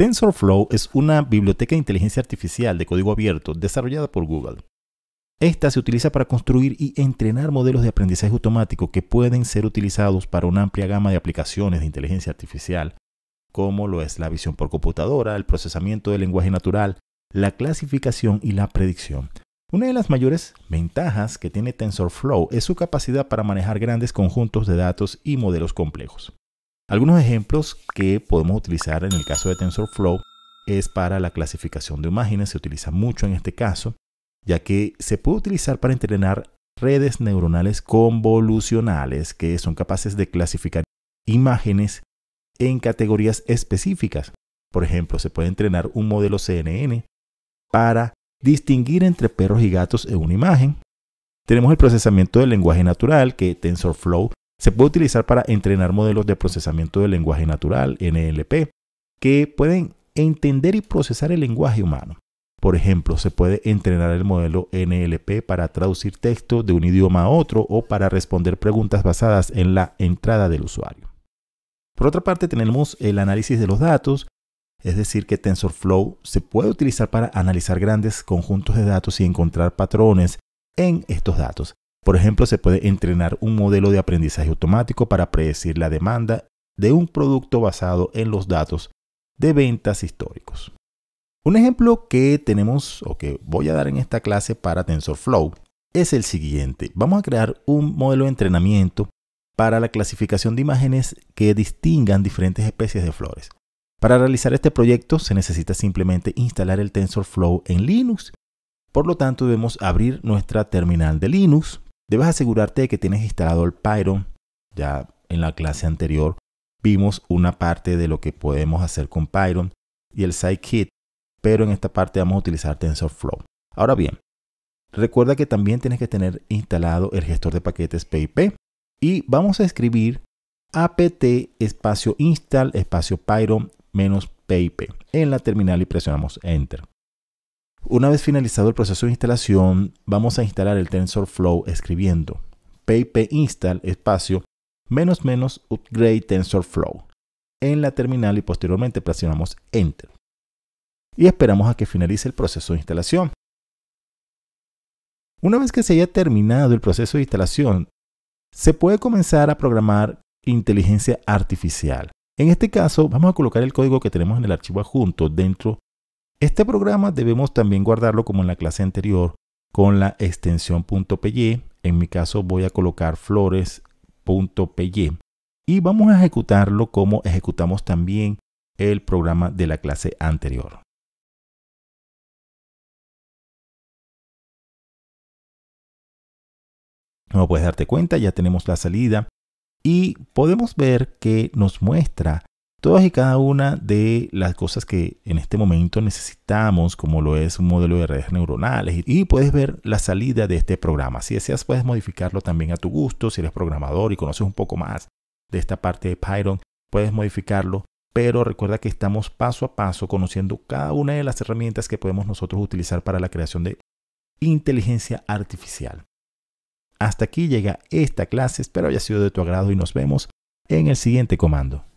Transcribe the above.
TensorFlow es una biblioteca de inteligencia artificial de código abierto desarrollada por Google. Esta se utiliza para construir y entrenar modelos de aprendizaje automático que pueden ser utilizados para una amplia gama de aplicaciones de inteligencia artificial, como lo es la visión por computadora, el procesamiento del lenguaje natural, la clasificación y la predicción. Una de las mayores ventajas que tiene TensorFlow es su capacidad para manejar grandes conjuntos de datos y modelos complejos. Algunos ejemplos que podemos utilizar en el caso de TensorFlow es para la clasificación de imágenes, se utiliza mucho en este caso, ya que se puede utilizar para entrenar redes neuronales convolucionales que son capaces de clasificar imágenes en categorías específicas. Por ejemplo, se puede entrenar un modelo CNN para distinguir entre perros y gatos en una imagen. Tenemos el procesamiento del lenguaje natural que TensorFlow se puede utilizar para entrenar modelos de procesamiento del lenguaje natural, NLP, que pueden entender y procesar el lenguaje humano. Por ejemplo, se puede entrenar el modelo NLP para traducir texto de un idioma a otro o para responder preguntas basadas en la entrada del usuario. Por otra parte, tenemos el análisis de los datos, es decir, que TensorFlow se puede utilizar para analizar grandes conjuntos de datos y encontrar patrones en estos datos. Por ejemplo, se puede entrenar un modelo de aprendizaje automático para predecir la demanda de un producto basado en los datos de ventas históricos. Un ejemplo que tenemos o que voy a dar en esta clase para TensorFlow es el siguiente. Vamos a crear un modelo de entrenamiento para la clasificación de imágenes que distingan diferentes especies de flores. Para realizar este proyecto se necesita simplemente instalar el TensorFlow en Linux. Por lo tanto, debemos abrir nuestra terminal de Linux Debes asegurarte de que tienes instalado el Pyron. Ya en la clase anterior vimos una parte de lo que podemos hacer con Pyron y el Sidekit, pero en esta parte vamos a utilizar TensorFlow. Ahora bien, recuerda que también tienes que tener instalado el gestor de paquetes PIP y vamos a escribir apt espacio install espacio pyron menos pip en la terminal y presionamos enter. Una vez finalizado el proceso de instalación, vamos a instalar el TensorFlow escribiendo pip install espacio menos menos upgrade TensorFlow en la terminal y posteriormente presionamos Enter. Y esperamos a que finalice el proceso de instalación. Una vez que se haya terminado el proceso de instalación, se puede comenzar a programar inteligencia artificial. En este caso, vamos a colocar el código que tenemos en el archivo adjunto dentro este programa debemos también guardarlo como en la clase anterior con la extensión .py. En mi caso voy a colocar flores.py y vamos a ejecutarlo como ejecutamos también el programa de la clase anterior. Como puedes darte cuenta, ya tenemos la salida y podemos ver que nos muestra todas y cada una de las cosas que en este momento necesitamos, como lo es un modelo de redes neuronales, y puedes ver la salida de este programa. Si deseas, puedes modificarlo también a tu gusto. Si eres programador y conoces un poco más de esta parte de Python, puedes modificarlo. Pero recuerda que estamos paso a paso conociendo cada una de las herramientas que podemos nosotros utilizar para la creación de inteligencia artificial. Hasta aquí llega esta clase, espero haya sido de tu agrado y nos vemos en el siguiente comando.